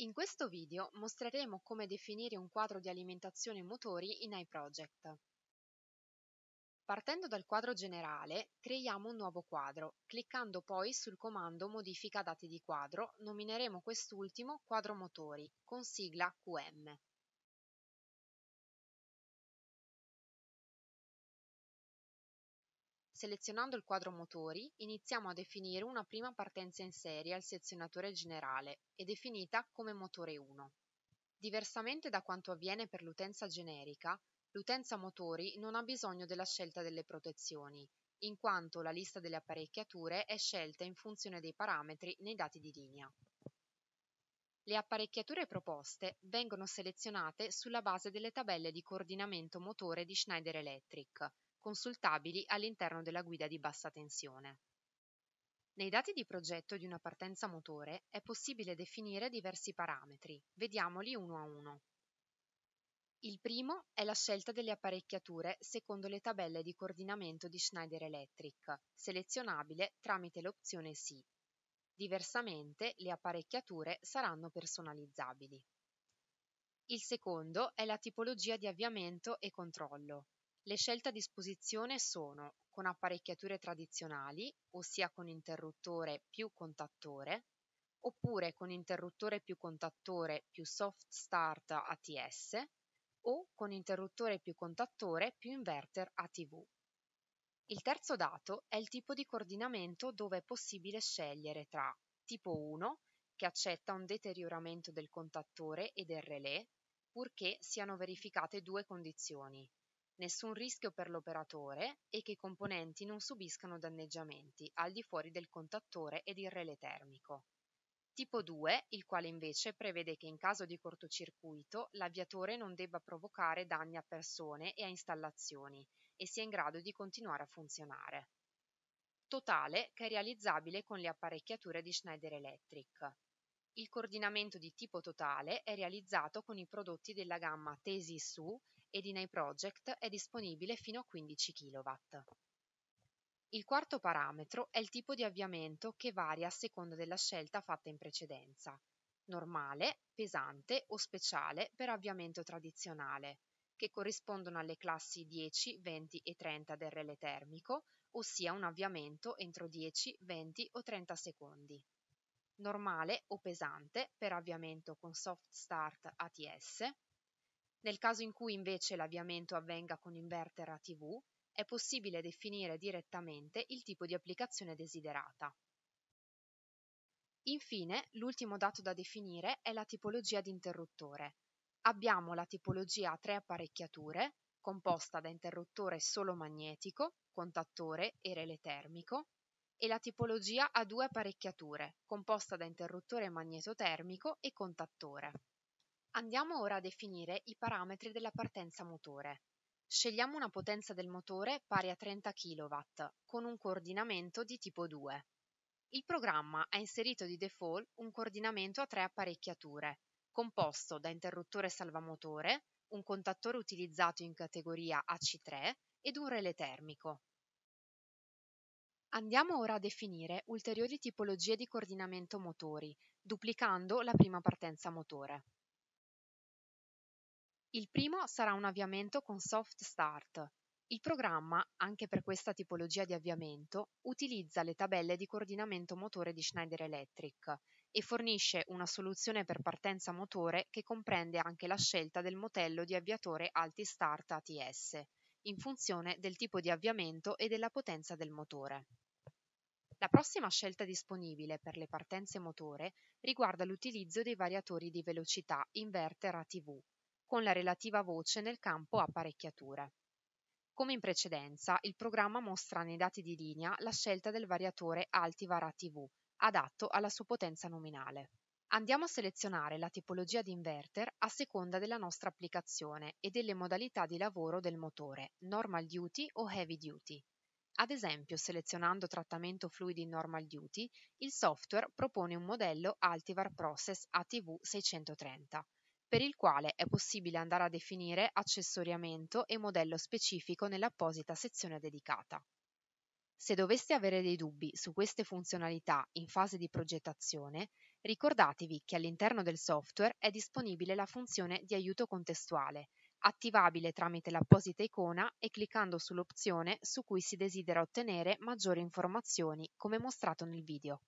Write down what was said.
In questo video mostreremo come definire un quadro di alimentazione motori in iProject. Partendo dal quadro generale, creiamo un nuovo quadro. Cliccando poi sul comando Modifica dati di quadro, nomineremo quest'ultimo quadro motori, con sigla QM. Selezionando il quadro motori, iniziamo a definire una prima partenza in serie al sezionatore generale e definita come motore 1. Diversamente da quanto avviene per l'utenza generica, l'utenza motori non ha bisogno della scelta delle protezioni, in quanto la lista delle apparecchiature è scelta in funzione dei parametri nei dati di linea. Le apparecchiature proposte vengono selezionate sulla base delle tabelle di coordinamento motore di Schneider Electric, consultabili all'interno della guida di bassa tensione. Nei dati di progetto di una partenza motore è possibile definire diversi parametri, vediamoli uno a uno. Il primo è la scelta delle apparecchiature secondo le tabelle di coordinamento di Schneider Electric, selezionabile tramite l'opzione Sì. Diversamente le apparecchiature saranno personalizzabili. Il secondo è la tipologia di avviamento e controllo, le scelte a disposizione sono con apparecchiature tradizionali, ossia con interruttore più contattore, oppure con interruttore più contattore più soft start ATS o con interruttore più contattore più inverter ATV. Il terzo dato è il tipo di coordinamento dove è possibile scegliere tra tipo 1, che accetta un deterioramento del contattore e del relè, purché siano verificate due condizioni, nessun rischio per l'operatore e che i componenti non subiscano danneggiamenti al di fuori del contattore ed il relè termico. Tipo 2, il quale invece prevede che in caso di cortocircuito l'avviatore non debba provocare danni a persone e a installazioni e sia in grado di continuare a funzionare. Totale che è realizzabile con le apparecchiature di Schneider Electric. Il coordinamento di tipo totale è realizzato con i prodotti della gamma Tesi Su ed in iProject è disponibile fino a 15 kW. Il quarto parametro è il tipo di avviamento che varia a seconda della scelta fatta in precedenza, normale, pesante o speciale per avviamento tradizionale, che corrispondono alle classi 10, 20 e 30 del relè termico, ossia un avviamento entro 10, 20 o 30 secondi. Normale o pesante per avviamento con soft start ATS, nel caso in cui invece l'avviamento avvenga con inverter a TV, è possibile definire direttamente il tipo di applicazione desiderata. Infine, l'ultimo dato da definire è la tipologia di interruttore. Abbiamo la tipologia a tre apparecchiature, composta da interruttore solo magnetico, contattore e relè termico, e la tipologia a due apparecchiature, composta da interruttore magnetotermico e contattore. Andiamo ora a definire i parametri della partenza motore. Scegliamo una potenza del motore pari a 30 kW con un coordinamento di tipo 2. Il programma ha inserito di default un coordinamento a tre apparecchiature, composto da interruttore salvamotore, un contattore utilizzato in categoria AC3 ed un relè termico. Andiamo ora a definire ulteriori tipologie di coordinamento motori, duplicando la prima partenza motore. Il primo sarà un avviamento con soft start. Il programma, anche per questa tipologia di avviamento, utilizza le tabelle di coordinamento motore di Schneider Electric e fornisce una soluzione per partenza motore che comprende anche la scelta del modello di avviatore Alti Start ATS, in funzione del tipo di avviamento e della potenza del motore. La prossima scelta disponibile per le partenze motore riguarda l'utilizzo dei variatori di velocità inverter ATV con la relativa voce nel campo apparecchiature. Come in precedenza, il programma mostra nei dati di linea la scelta del variatore Altivar ATV, adatto alla sua potenza nominale. Andiamo a selezionare la tipologia di inverter a seconda della nostra applicazione e delle modalità di lavoro del motore, normal duty o heavy duty. Ad esempio, selezionando trattamento fluidi normal duty, il software propone un modello Altivar Process ATV 630 per il quale è possibile andare a definire accessoriamento e modello specifico nell'apposita sezione dedicata. Se doveste avere dei dubbi su queste funzionalità in fase di progettazione, ricordatevi che all'interno del software è disponibile la funzione di aiuto contestuale, attivabile tramite l'apposita icona e cliccando sull'opzione su cui si desidera ottenere maggiori informazioni, come mostrato nel video.